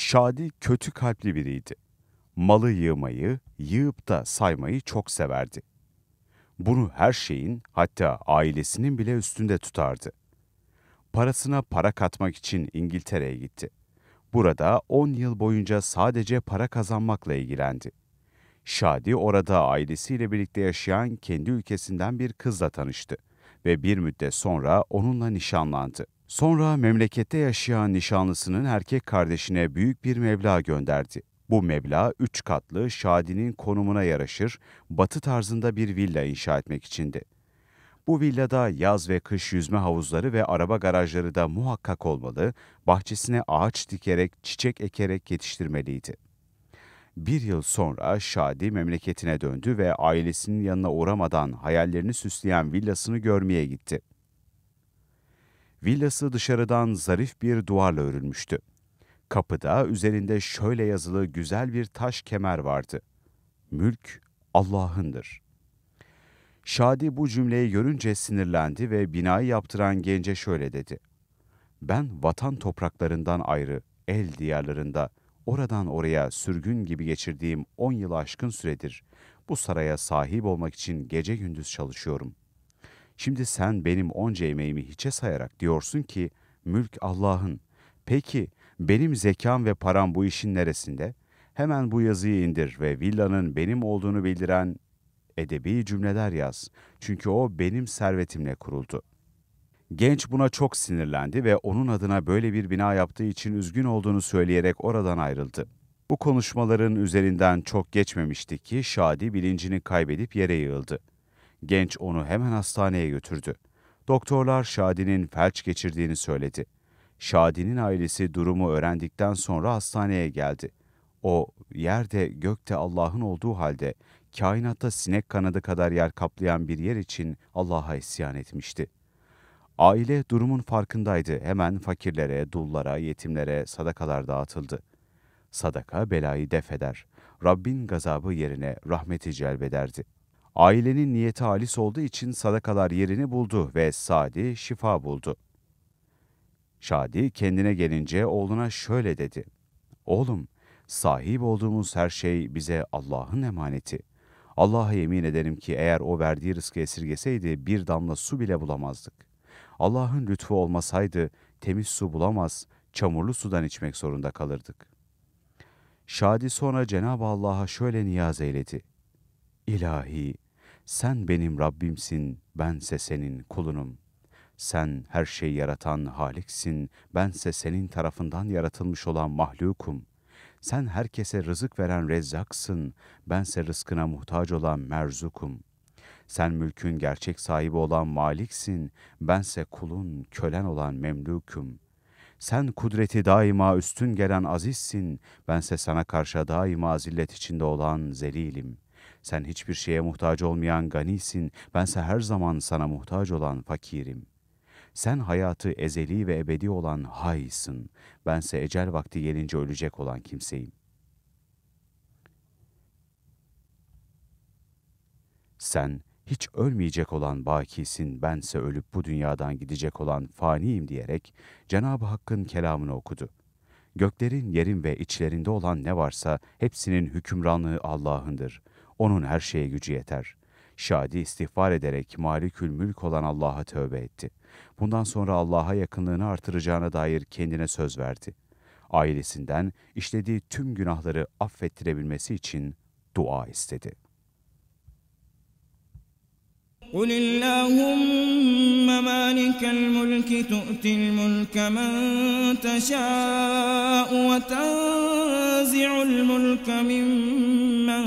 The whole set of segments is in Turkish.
Şadi kötü kalpli biriydi. Malı yığmayı, yığıp da saymayı çok severdi. Bunu her şeyin, hatta ailesinin bile üstünde tutardı. Parasına para katmak için İngiltere'ye gitti. Burada 10 yıl boyunca sadece para kazanmakla ilgilendi. Şadi orada ailesiyle birlikte yaşayan kendi ülkesinden bir kızla tanıştı ve bir müddet sonra onunla nişanlandı. Sonra memlekette yaşayan nişanlısının erkek kardeşine büyük bir meblağ gönderdi. Bu meblağ üç katlı Şadi'nin konumuna yaraşır, batı tarzında bir villa inşa etmek içindi. Bu villada yaz ve kış yüzme havuzları ve araba garajları da muhakkak olmalı, bahçesine ağaç dikerek, çiçek ekerek yetiştirmeliydi. Bir yıl sonra Şadi memleketine döndü ve ailesinin yanına uğramadan hayallerini süsleyen villasını görmeye gitti. Villası dışarıdan zarif bir duvarla örülmüştü. Kapıda üzerinde şöyle yazılı güzel bir taş kemer vardı. Mülk Allah'ındır. Şadi bu cümleyi görünce sinirlendi ve binayı yaptıran gence şöyle dedi. Ben vatan topraklarından ayrı, el diyarlarında, oradan oraya sürgün gibi geçirdiğim on yıl aşkın süredir bu saraya sahip olmak için gece gündüz çalışıyorum. Şimdi sen benim onca emeğimi hiçe sayarak diyorsun ki mülk Allah'ın. Peki benim zekam ve param bu işin neresinde? Hemen bu yazıyı indir ve villanın benim olduğunu bildiren edebi cümleler yaz. Çünkü o benim servetimle kuruldu. Genç buna çok sinirlendi ve onun adına böyle bir bina yaptığı için üzgün olduğunu söyleyerek oradan ayrıldı. Bu konuşmaların üzerinden çok geçmemişti ki Şadi bilincini kaybedip yere yığıldı. Genç onu hemen hastaneye götürdü. Doktorlar Şadi'nin felç geçirdiğini söyledi. Şadi'nin ailesi durumu öğrendikten sonra hastaneye geldi. O yerde gökte Allah'ın olduğu halde kainatta sinek kanadı kadar yer kaplayan bir yer için Allah'a isyan etmişti. Aile durumun farkındaydı. Hemen fakirlere, dullara, yetimlere sadakalar dağıtıldı. Sadaka belayı def eder. Rabbin gazabı yerine rahmeti celbederdi. Ailenin niyeti halis olduğu için sadakalar yerini buldu ve Sadi şifa buldu. Şadi kendine gelince oğluna şöyle dedi. Oğlum, sahip olduğumuz her şey bize Allah'ın emaneti. Allah'a yemin ederim ki eğer o verdiği rızkı esirgeseydi bir damla su bile bulamazdık. Allah'ın lütfu olmasaydı temiz su bulamaz, çamurlu sudan içmek zorunda kalırdık. Şadi sonra Cenab-ı Allah'a şöyle niyaz eyledi. İlahi, sen benim Rabbimsin, bense senin kulunum. Sen her şeyi yaratan Haliksin, bense senin tarafından yaratılmış olan mahlukum. Sen herkese rızık veren rezzaksın, bense rızkına muhtaç olan merzukum. Sen mülkün gerçek sahibi olan maliksin, bense kulun, kölen olan memlukum. Sen kudreti daima üstün gelen azizsin, bense sana karşı daima zillet içinde olan zelilim.'' Sen hiçbir şeye muhtaç olmayan ganisin, bense her zaman sana muhtaç olan fakirim. Sen hayatı ezeli ve ebedi olan haysın, bense ecel vakti gelince ölecek olan kimseyim. Sen hiç ölmeyecek olan bakisin, bense ölüp bu dünyadan gidecek olan faniyim diyerek Cenab-ı Hakk'ın kelamını okudu. Göklerin, yerin ve içlerinde olan ne varsa hepsinin hükümranlığı Allah'ındır. Onun her şeye gücü yeter. Şadi istiğfar ederek malikül mülk olan Allah'a tövbe etti. Bundan sonra Allah'a yakınlığını artıracağına dair kendine söz verdi. Ailesinden işlediği tüm günahları affettirebilmesi için dua istedi. قل اللهم مالك الملك تؤتي الملك من تشاء وتنزع الملك ممن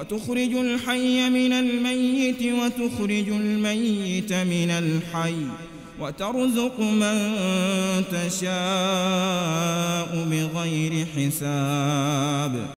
وتخرج الحي من الميت وتخرج الميت من الحي وترزق من تشاء بغير حساب